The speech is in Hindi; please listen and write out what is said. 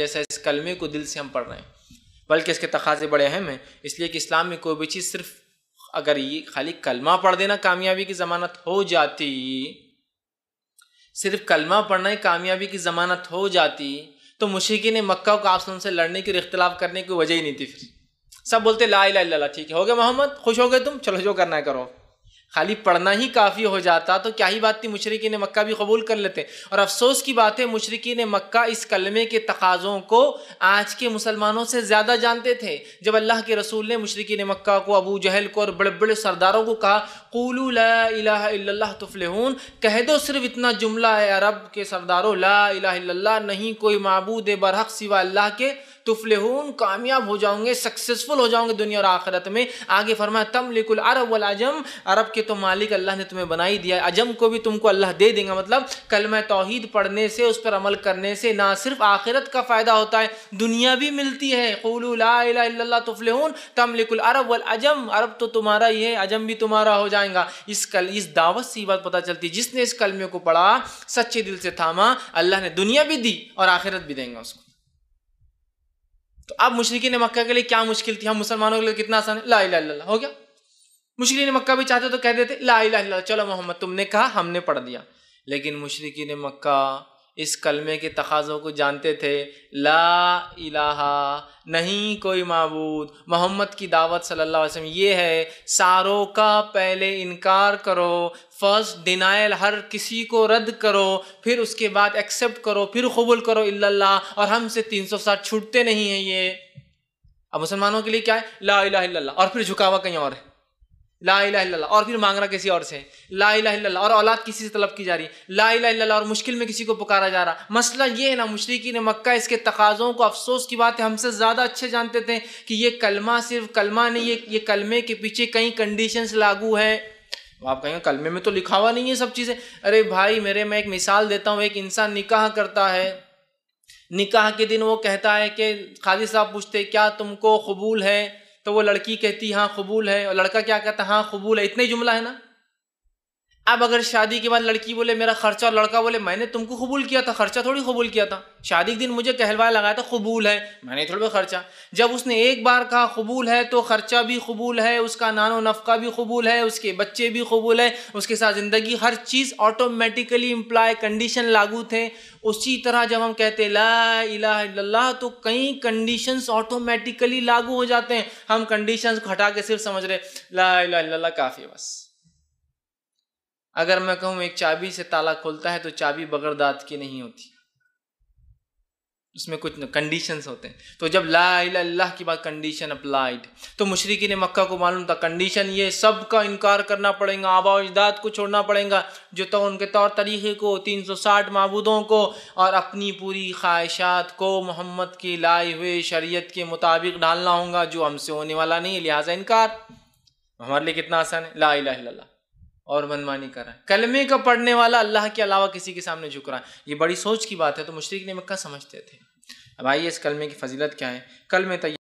जैसा इस कलमे को दिल से हम पढ़ रहे हैं बल्कि इसके तकाजे बड़े अहम हैं इसलिए कि इस्लाम में कोई भी चीज़ सिर्फ अगर ये खाली कलमा पढ़ देना कामयाबी की ज़मानत हो जाती सिर्फ कलमा पढ़ना ही कामयाबी की ज़मानत हो जाती तो मुशिकी ने मक्का को आप से लड़ने की इख्तलाफ करने की वजह ही नहीं थी फिर सब बोलते ला ला ठीक है हो गया मोहम्मद खुश हो गए तुम चलो जो करना है करो खाली पढ़ना ही काफ़ी हो जाता तो क्या ही बात थी मुशरकिन मक्का भी कबूल कर लेते और अफसोस की बात है मुशरकिन मक्का इस कलमे के तकाज़ों को आज के मुसलमानों से ज़्यादा जानते थे जब अल्लाह के रसूल ने मुशरकिन मक्का को अबू जहल को और बड़े बड़े सरदारों को कहा कूलू कह दो सिर्फ इतना जुमला है अरब के सरदारों ला नहीं कोई मबूद बरहक सिवा अल्लाह के तुफलेहून कामयाब हो जाओगे सक्सेसफुल हो जाओगे दुनिया और आखिरत में आगे फरमाया तम लिकुल अरब वल अजम अरब के तो मालिक अल्लाह ने तुम्हें बनाई दिया अजम को भी तुमको अल्लाह दे देंगे मतलब मैं तोहद पढ़ने से उस पर अमल करने से ना सिर्फ आखिरत का फ़ायदा होता है दुनिया भी मिलती है कौल्ला तुफलेहून तम लिकुल अरब वल अजम अरब तो तुम्हारा ही है अजम भी तुम्हारा हो जाएगा इस कल इस दावत से बात पता चलती है जिसने इस कलमे को पढ़ा सच्चे दिल से थामा अल्लाह ने दुनिया भी दी और आखिरत भी देंगे उसको तो अब ने मक्का के लिए क्या मुश्किल थी हम मुसलमानों के लिए कितना आसान है ला ला हो गया ने मक्का भी चाहते तो कह देते ला ला चलो मोहम्मद तुमने कहा हमने पढ़ दिया लेकिन ने मक्का इस कलमे के तकाज़ों को जानते थे ला इलाहा नहीं कोई मबूद मोहम्मद की दावत सल्लल्लाहु अलैहि वसल्लम ये है सारों का पहले इनकार करो फर्स्ट डिनाइल हर किसी को रद्द करो फिर उसके बाद एक्सेप्ट करो फिर कबूल करो इल्ला और हमसे तीन सौ साठ छूटते नहीं हैं ये अब मुसलमानों के लिए क्या है ला इला और फिर झुकावा कहीं और है ला इला और फिर मांगना किसी और से ला इला और औलाद किसी से तलब की जा रही है ला इला और मुश्किल में किसी को पुकारा जा रहा मसला ये है ना ने मक्का इसके तकाज़ों को अफसोस की बात है हमसे ज़्यादा अच्छे जानते थे कि ये कलमा सिर्फ कलमा नहीं ये ये कलमे के पीछे कई कंडीशन लागू है आप कहेंगे कलमे में तो लिखा हुआ नहीं है सब चीज़ें अरे भाई मेरे मैं एक मिसाल देता हूँ एक इंसान निकाह करता है निकाह के दिन वो कहता है कि खालिद साहब पूछते क्या तुमको कबूल है तो वो लड़की कहती हाँ कबूल है और लड़का क्या कहता हाँ कबूल है इतना ही जुमला है ना अब अगर शादी के बाद लड़की बोले मेरा खर्चा और लड़का बोले मैंने तुमको कबूल किया था खर्चा थोड़ी कबूल किया था शादी के दिन मुझे कहलवाया लगाया था कबूल है मैंने थोड़ा बहुत खर्चा जब उसने एक बार कहा कबूल है तो खर्चा भी कबूल है उसका नानो नफका भी कबूल है उसके बच्चे भी कबूल है उसके साथ ज़िंदगी हर चीज़ ऑटोमेटिकली इम्प्लाय कंडीशन लागू थे उसी तरह जब हम कहते ला तो कई कंडीशन ऑटोमेटिकली लागू हो जाते हैं हम कंडीशन को हटा के सिर्फ समझ रहे ला काफ़ी बस अगर मैं कहूँ एक चाबी से ताला खोलता है तो चाबी बगैर दांत की नहीं होती उसमें कुछ कंडीशंस होते हैं तो जब ला अल्लाह की बात कंडीशन अप्लाइड तो मुशरकी ने मक्का को मालूम था कंडीशन ये सब का इनकार करना पड़ेगा आबा अजदाद को छोड़ना पड़ेगा जो तो उनके तौर तरीक़े को 360 मबूदों को और अपनी पूरी ख्वाहिशात को मोहम्मद के लाए हुए शरीयत के मुताबिक ढालना होगा जो हमसे होने वाला नहीं लिहाजा इनकार हमारे लिए कितना आसान है ला और मनमानी कर रहा है कलमे का पढ़ने वाला अल्लाह के अलावा किसी के सामने झुक रहा है ये बड़ी सोच की बात है तो मुश्रक ने मक्का समझते थे अब आइए इस कलमे की फजीलत क्या है कलमे तैयार